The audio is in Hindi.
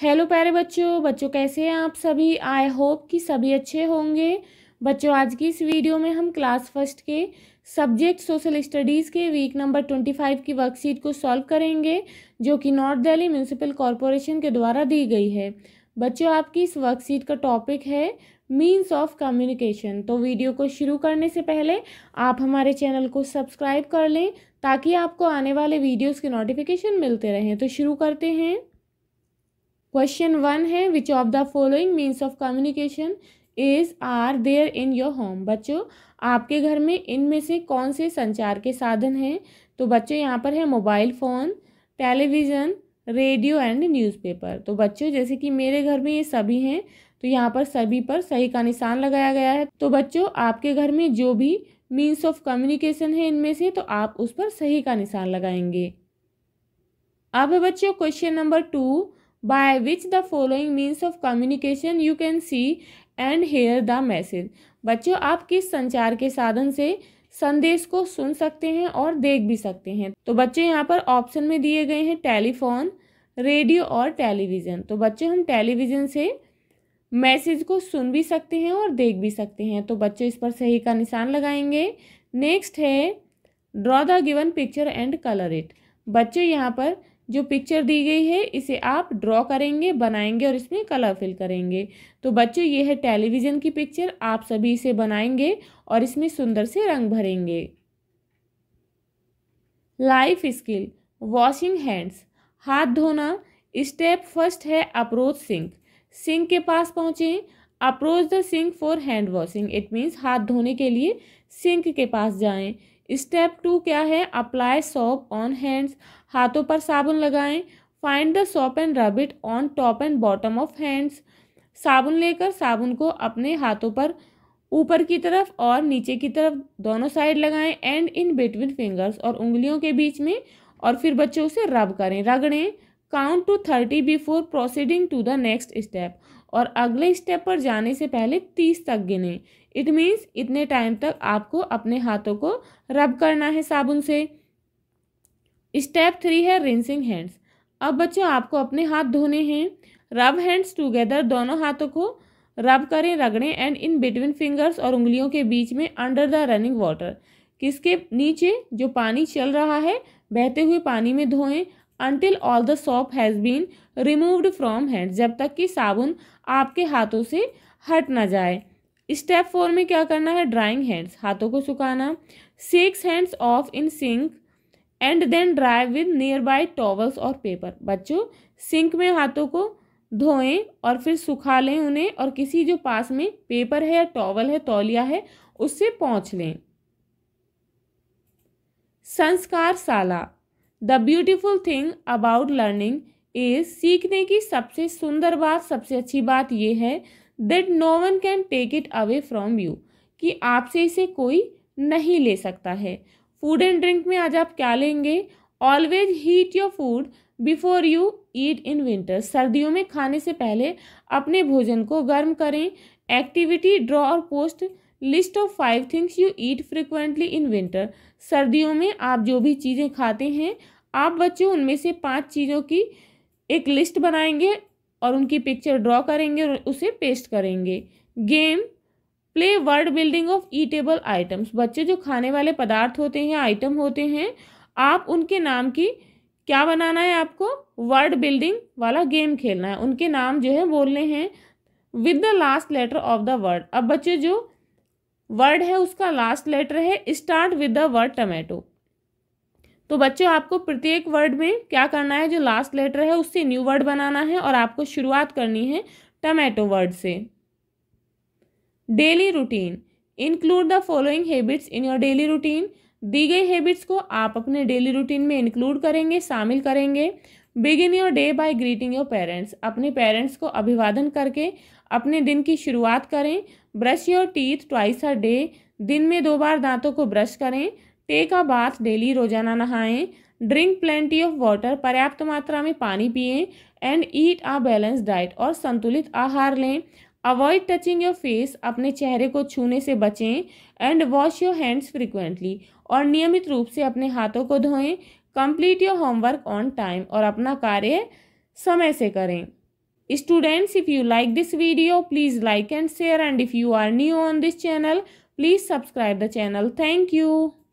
हेलो प्यारे बच्चों बच्चों कैसे हैं आप सभी आई होप कि सभी अच्छे होंगे बच्चों आज की इस वीडियो में हम क्लास फर्स्ट के सब्जेक्ट सोशल स्टडीज़ के वीक नंबर ट्वेंटी फाइव की वर्कशीट को सॉल्व करेंगे जो कि नॉर्थ दिल्ली म्यूनसिपल कॉरपोरेशन के द्वारा दी गई है बच्चों आपकी इस वर्कशीट का टॉपिक है मीन्स ऑफ कम्युनिकेशन तो वीडियो को शुरू करने से पहले आप हमारे चैनल को सब्सक्राइब कर लें ताकि आपको आने वाले वीडियोस के नोटिफिकेशन मिलते रहें तो शुरू करते हैं क्वेश्चन वन है which of the following means of communication is are there in your home बच्चों आपके घर में इनमें से कौन से संचार के साधन हैं तो बच्चों यहाँ पर है mobile phone television radio and newspaper तो बच्चों जैसे कि मेरे घर में ये सभी हैं तो यहाँ पर सभी पर सही का निशान लगाया गया है तो बच्चों आपके घर में जो भी मीन्स ऑफ कम्युनिकेशन है इनमें से तो आप उस पर सही का निशान लगाएंगे अब बच्चों question number two by which the following means of communication you can see and hear the message बच्चों आप किस संचार के साधन से संदेश को सुन सकते हैं और देख भी सकते हैं तो बच्चे यहाँ पर ऑप्शन में दिए गए हैं टेलीफोन रेडियो और टेलीविज़न तो बच्चे हम टेलीविज़न से मैसेज को सुन भी सकते हैं और देख भी सकते हैं तो बच्चे इस पर सही का निशान लगाएंगे नेक्स्ट है draw the given picture and colour it बच्चे यहाँ पर जो पिक्चर दी गई है इसे आप ड्रॉ करेंगे बनाएंगे और इसमें कलर फिल करेंगे तो बच्चों ये है टेलीविज़न की पिक्चर आप सभी इसे बनाएंगे और इसमें सुंदर से रंग भरेंगे लाइफ स्किल वॉशिंग हैंड्स हाथ धोना स्टेप फर्स्ट है अप्रोच सिंक सिंक के पास पहुँचें approach the sink for hand washing it means हाथ धोने के लिए सिंक के पास जाएं स्टेप टू क्या है अप्लाई सॉप ऑन हैंड्स हाथों पर साबुन लगाएं find the soap and rub it on top and bottom of hands साबुन लेकर साबुन को अपने हाथों पर ऊपर की तरफ और नीचे की तरफ दोनों साइड लगाएं एंड इन बिटवीन फिंगर्स और उंगलियों के बीच में और फिर बच्चों से रब करें रगड़ें count to thirty before proceeding to the next step और अगले स्टेप पर जाने से पहले तीस तक गिने इट मीन्स इतने टाइम तक आपको अपने हाथों को रब करना है साबुन से स्टेप थ्री है रिंसिंग हैंड्स अब बच्चों आपको अपने हाथ धोने हैं रब हैंड्स टूगेदर दोनों हाथों को रब करें रगड़ें एंड इन बिटवीन फिंगर्स और उंगलियों के बीच में अंडर द रनिंग वाटर किसके नीचे जो पानी चल रहा है बहते हुए पानी में धोएं until all the soap has been removed from hand जब तक कि साबुन आपके हाथों से हट ना जाए स्टेप फोर में क्या करना है ड्राइंग हैंड्स हाथों को सुखाना shake hands off in sink and then dry with nearby towels और पेपर बच्चों सिंक में हाथों को धोएं और फिर सुखा लें उन्हें और किसी जो पास में पेपर है या टॉवल है तौलिया है उससे पहुँच लें संस्कार साला the beautiful thing about learning is सीखने की सबसे सुंदर बात सबसे अच्छी बात यह है that no one can take it away from you कि आपसे इसे कोई नहीं ले सकता है फूड एंड ड्रिंक में आज आप क्या लेंगे always heat your food before you eat in winter सर्दियों में खाने से पहले अपने भोजन को गर्म करें एक्टिविटी ड्रॉ और post list of five things you eat frequently in winter सर्दियों में आप जो भी चीज़ें खाते हैं आप बच्चों उनमें से पांच चीज़ों की एक लिस्ट बनाएंगे और उनकी पिक्चर ड्रॉ करेंगे और उसे पेस्ट करेंगे game play word building of eatable items बच्चे जो खाने वाले पदार्थ होते हैं आइटम होते हैं आप उनके नाम की क्या बनाना है आपको वर्ड बिल्डिंग वाला गेम खेलना है उनके नाम जो है बोलने हैं with the last letter of the word अब बच्चे जो वर्ड है उसका लास्ट लेटर है start with the word tomato तो बच्चों आपको प्रत्येक वर्ड में क्या करना है जो लास्ट लेटर है उससे न्यू वर्ड बनाना है और आपको शुरुआत करनी है टमेटो वर्ड से daily routine include the following habits in your daily routine दी गई हैबिट्स को आप अपने डेली रूटीन में इंक्लूड करेंगे शामिल करेंगे begin your day by greeting your parents अपने पेरेंट्स को अभिवादन करके अपने दिन की शुरुआत करें brush your teeth twice a day दिन में दो बार दांतों को ब्रश करें टेक अ बाथ डेली रोजाना नहाएं ड्रिंक प्लेंटी ऑफ वाटर पर्याप्त मात्रा में पानी पिए and eat a balance diet और संतुलित आहार लें अवॉइड टचिंग योर फेस अपने चेहरे को छूने से बचें and wash your hands frequently और नियमित रूप से अपने हाथों को धोएं complete your homework on time और अपना कार्य समय से करें students if you like this video please like and share and if you are new on this channel please subscribe the channel thank you